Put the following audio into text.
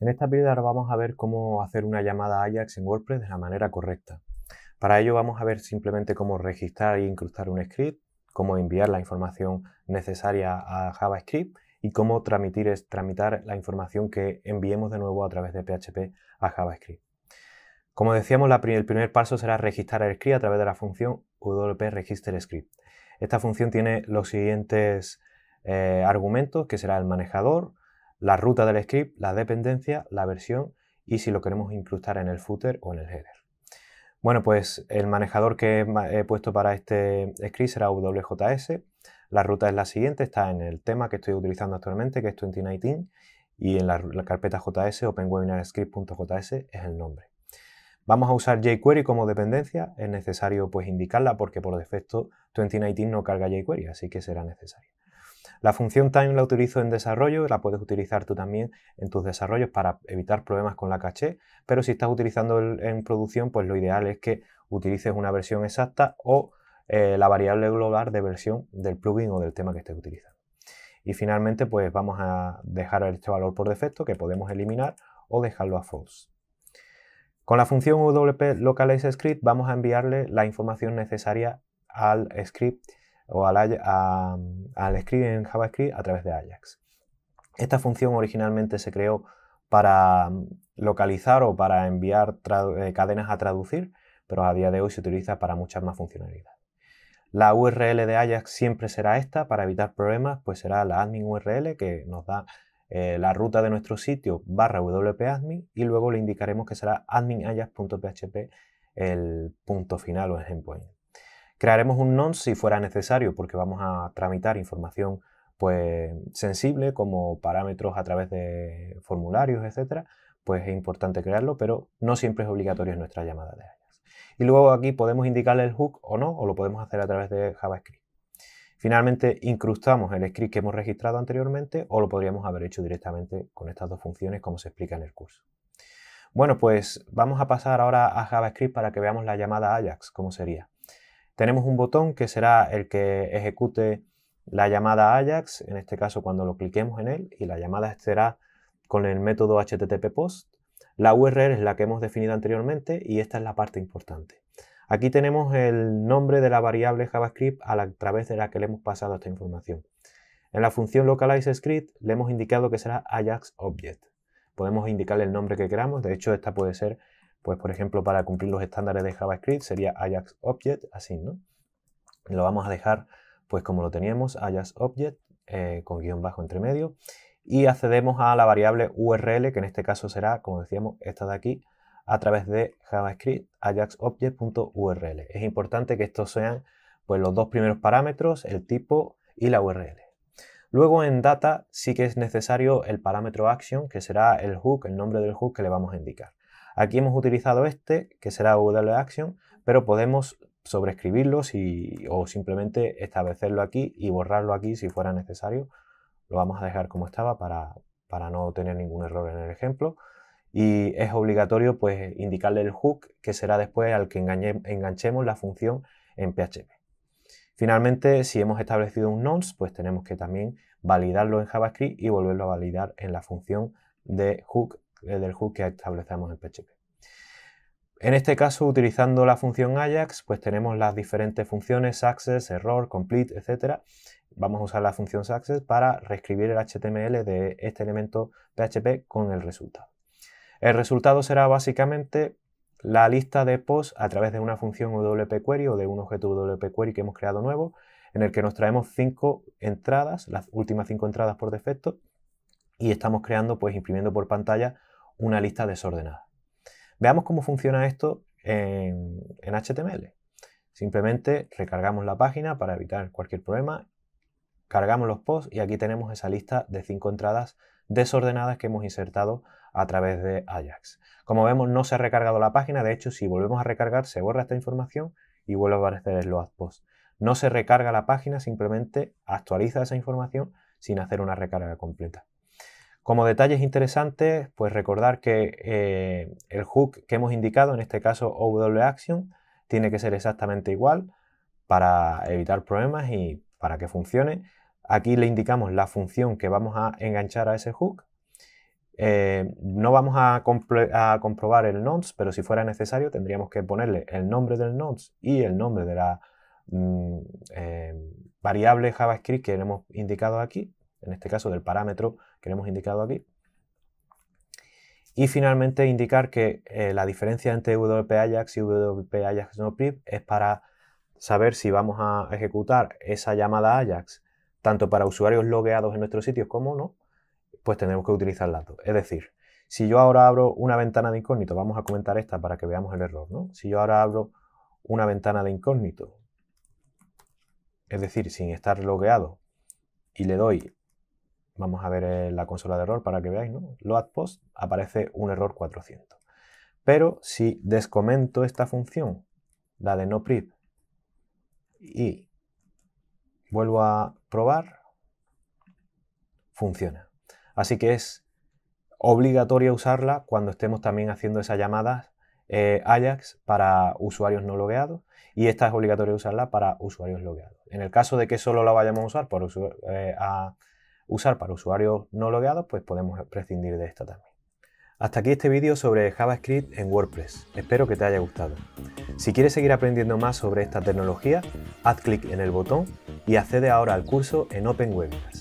En esta píldora ahora vamos a ver cómo hacer una llamada Ajax en WordPress de la manera correcta. Para ello vamos a ver simplemente cómo registrar e incrustar un script, cómo enviar la información necesaria a JavaScript y cómo transmitir es, tramitar la información que enviemos de nuevo a través de PHP a JavaScript. Como decíamos, el primer paso será registrar el script a través de la función wp register script. Esta función tiene los siguientes eh, argumentos, que será el manejador, la ruta del script, la dependencia, la versión y si lo queremos incrustar en el footer o en el header. Bueno, pues el manejador que he puesto para este script será WJS. La ruta es la siguiente, está en el tema que estoy utilizando actualmente, que es 2019, y en la, carpeta JS, openwebinarscript.js es el nombre. Vamos a usar jQuery como dependencia, es necesario pues indicarla porque por defecto 2019 no carga jQuery, así que será necesario. La función time la utilizo en desarrollo, la puedes utilizar tú también en tus desarrollos para evitar problemas con la caché, pero si estás utilizando en producción, pues lo ideal es que utilices una versión exacta o eh, la variable global de versión del plugin o del tema que estés utilizando. Y finalmente, pues vamos a dejar este valor por defecto que podemos eliminar o dejarlo a false. Con la función `wp_localize_script` vamos a enviarle la información necesaria al script o al, escribir en JavaScript a través de Ajax. Esta función originalmente se creó para mm, localizar o para enviar eh, cadenas a traducir, pero a día de hoy se utiliza para muchas más funcionalidades. La URL de Ajax siempre será esta, para evitar problemas, pues será la admin URL que nos da eh, la ruta de nuestro sitio barra wp-admin y luego le indicaremos que será admin-ajax.php el punto final o el endpoint. Crearemos un non si fuera necesario porque vamos a tramitar información pues, sensible como parámetros a través de formularios, etc. Pues es importante crearlo, pero no siempre es obligatorio en nuestra llamada de AJAX. Y luego aquí podemos indicarle el hook o no, o lo podemos hacer a través de JavaScript. Finalmente, incrustamos el script que hemos registrado anteriormente o lo podríamos haber hecho directamente con estas dos funciones como se explica en el curso. Bueno, pues vamos a pasar ahora a JavaScript para que veamos la llamada Ajax, cómo sería. Tenemos un botón que será el que ejecute la llamada Ajax, en este caso cuando lo cliquemos en él, y la llamada será con el método HTTP POST. La URL es la que hemos definido anteriormente y esta es la parte importante. Aquí tenemos el nombre de la variable JavaScript a, través de la que le hemos pasado esta información. En la función localizeScript le hemos indicado que será Ajax Object. Podemos indicarle el nombre que queramos, de hecho esta puede ser pues, por ejemplo, para cumplir los estándares de JavaScript sería Ajax Object, así, ¿no? Lo vamos a dejar, pues como lo teníamos, AjaxObject Object, eh, con guión bajo entre medio, y accedemos a la variable URL, que en este caso será, como decíamos, esta de aquí, a través de JavaScript ajaxobject.url. Es importante que estos sean pues, los dos primeros parámetros, el tipo y la URL. Luego en data sí que es necesario el parámetro action, que será el hook, el nombre del hook que le vamos a indicar. Aquí hemos utilizado este, que será wAction, Action, pero podemos sobreescribirlo si, o simplemente establecerlo aquí y borrarlo aquí si fuera necesario. Lo vamos a dejar como estaba para, no tener ningún error en el ejemplo. Y es obligatorio pues, indicarle el hook, que será después al que enganchemos la función en PHP. Finalmente, si hemos establecido un nonce, pues tenemos que también validarlo en JavaScript y volverlo a validar en la función de hook del hook que establecemos en PHP. En este caso, utilizando la función Ajax, pues tenemos las diferentes funciones access, error, complete, etc. Vamos a usar la función access para reescribir el HTML de este elemento PHP con el resultado. El resultado será básicamente la lista de posts a través de una función WP Query o de un objeto WP Query que hemos creado nuevo, en el que nos traemos cinco entradas, las últimas cinco entradas por defecto, y estamos creando, pues imprimiendo por pantalla, una lista desordenada. Veamos cómo funciona esto en, HTML. Simplemente recargamos la página para evitar cualquier problema, cargamos los posts y aquí tenemos esa lista de cinco entradas desordenadas que hemos insertado a través de Ajax. Como vemos, no se ha recargado la página. De hecho, si volvemos a recargar, se borra esta información y vuelve a aparecer el load post. No se recarga la página, simplemente actualiza esa información sin hacer una recarga completa. Como detalles interesantes, pues recordar que eh, el hook que hemos indicado, en este caso OWAction, tiene que ser exactamente igual para evitar problemas y para que funcione. Aquí le indicamos la función que vamos a enganchar a ese hook. Eh, no vamos a, comprobar el nodes, pero si fuera necesario tendríamos que ponerle el nombre del nodes y el nombre de la mm, eh, variable JavaScript que hemos indicado aquí, en este caso del parámetro que hemos indicado aquí. Y finalmente indicar que eh, la diferencia entre WP Ajax y WP Ajax no es para saber si vamos a ejecutar esa llamada Ajax tanto para usuarios logueados en nuestro sitio como no, pues tenemos que utilizar las dos. Es decir, si yo ahora abro una ventana de incógnito, vamos a comentar esta para que veamos el error, ¿no? Si yo ahora abro una ventana de incógnito, es decir, sin estar logueado, y le doy Vamos a ver eh, la consola de error para que veáis, ¿no? post aparece un error 400. Pero si descomento esta función, la de no y vuelvo a probar, funciona. Así que es obligatorio usarla cuando estemos también haciendo esas llamadas eh, Ajax para usuarios no logueados y esta es obligatoria usarla para usuarios logueados. En el caso de que solo la vayamos a usar por usuario... Eh, usar para usuarios no logueados, pues podemos prescindir de esta también. Hasta aquí este vídeo sobre JavaScript en WordPress. Espero que te haya gustado. Si quieres seguir aprendiendo más sobre esta tecnología, haz clic en el botón y accede ahora al curso en Open Webinars.